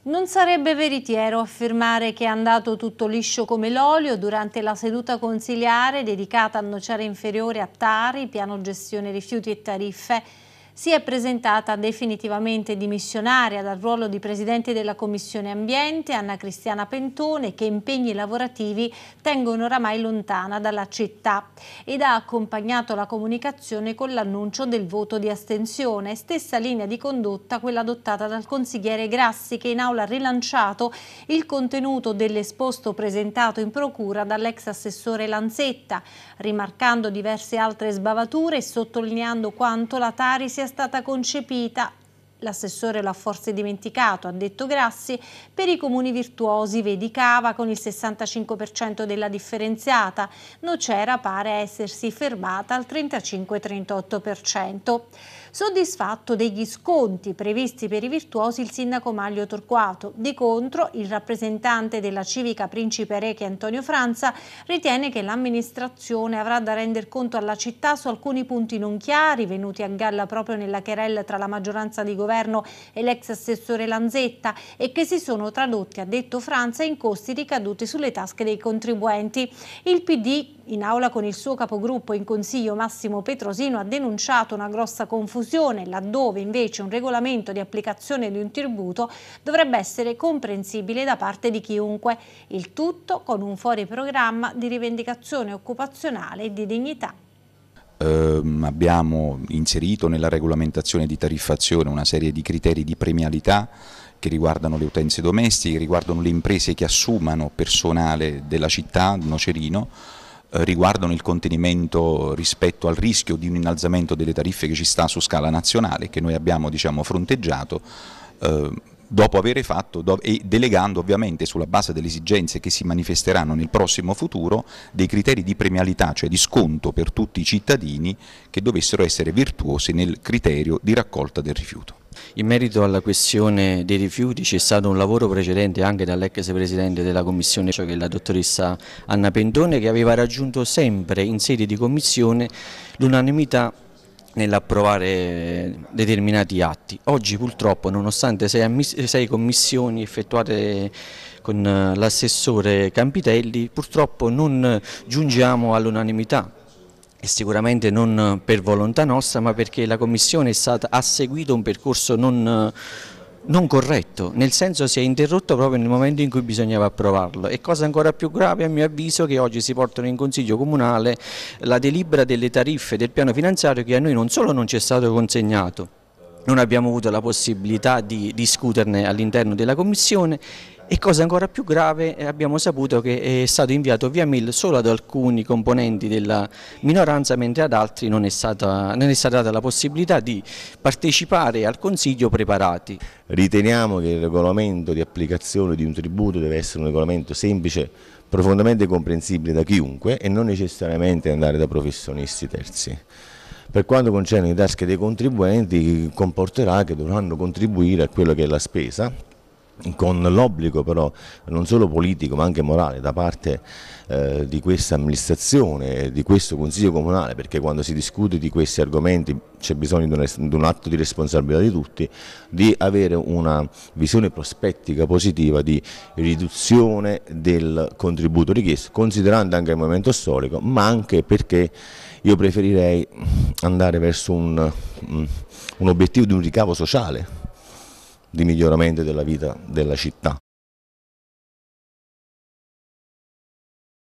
Non sarebbe veritiero affermare che è andato tutto liscio come l'olio durante la seduta consiliare dedicata al nociare inferiore a Tari, piano gestione rifiuti e tariffe, si è presentata definitivamente dimissionaria dal ruolo di Presidente della Commissione Ambiente, Anna Cristiana Pentone, che impegni lavorativi tengono oramai lontana dalla città ed ha accompagnato la comunicazione con l'annuncio del voto di astensione, stessa linea di condotta quella adottata dal consigliere Grassi che in aula ha rilanciato il contenuto dell'esposto presentato in procura dall'ex assessore Lanzetta, rimarcando diverse altre sbavature e sottolineando quanto la Tari sia stata concepita L'assessore lo ha forse dimenticato, ha detto Grassi, per i comuni virtuosi vedi Cava con il 65% della differenziata, Nocera pare essersi fermata al 35-38%. Soddisfatto degli sconti previsti per i virtuosi il sindaco Maglio Torquato, di contro il rappresentante della civica Principe Rechi Antonio Franza ritiene che l'amministrazione avrà da rendere conto alla città su alcuni punti non chiari venuti a galla proprio nella querella tra la maggioranza di governo governo e l'ex assessore Lanzetta e che si sono tradotti, ha detto Franza, in costi ricaduti sulle tasche dei contribuenti. Il PD in aula con il suo capogruppo in Consiglio Massimo Petrosino ha denunciato una grossa confusione, laddove invece un regolamento di applicazione di un tributo dovrebbe essere comprensibile da parte di chiunque, il tutto con un fuori programma di rivendicazione occupazionale e di dignità Ehm, abbiamo inserito nella regolamentazione di tariffazione una serie di criteri di premialità che riguardano le utenze domestiche, riguardano le imprese che assumano personale della città, Nocerino, eh, riguardano il contenimento rispetto al rischio di un innalzamento delle tariffe che ci sta su scala nazionale, che noi abbiamo diciamo, fronteggiato. Ehm, dopo aver fatto e delegando ovviamente sulla base delle esigenze che si manifesteranno nel prossimo futuro dei criteri di premialità, cioè di sconto per tutti i cittadini che dovessero essere virtuosi nel criterio di raccolta del rifiuto. In merito alla questione dei rifiuti c'è stato un lavoro precedente anche dall'ex presidente della commissione, cioè la dottoressa Anna Pentone, che aveva raggiunto sempre in sede di commissione l'unanimità nell'approvare determinati atti. Oggi purtroppo, nonostante sei, commissioni effettuate con eh, l'assessore Campitelli, purtroppo non giungiamo all'unanimità e sicuramente non per volontà nostra ma perché la Commissione stata, ha seguito un percorso non, non corretto, nel senso si è interrotto proprio nel momento in cui bisognava approvarlo e cosa ancora più grave a mio avviso che oggi si portano in Consiglio Comunale la delibera delle tariffe del piano finanziario che a noi non solo non ci è stato consegnato, non abbiamo avuto la possibilità di discuterne all'interno della Commissione e cosa ancora più grave eh, abbiamo saputo che è stato inviato via mail solo ad alcuni componenti della minoranza mentre ad altri non è stata, non è stata data la possibilità di partecipare al Consiglio preparati. Riteniamo che il regolamento di applicazione di un tributo deve essere un regolamento semplice, profondamente comprensibile da chiunque e non necessariamente andare da professionisti terzi per quanto concerne le tasche dei contribuenti comporterà che dovranno contribuire a quello che è la spesa con l'obbligo però non solo politico ma anche morale da parte eh, di questa amministrazione, di questo Consiglio Comunale, perché quando si discute di questi argomenti c'è bisogno di un, di un, atto di responsabilità di tutti, di avere una visione prospettica positiva di riduzione del contributo richiesto, considerando anche il momento storico, ma anche perché io preferirei andare verso un, un obiettivo di un ricavo sociale di miglioramento della vita della città.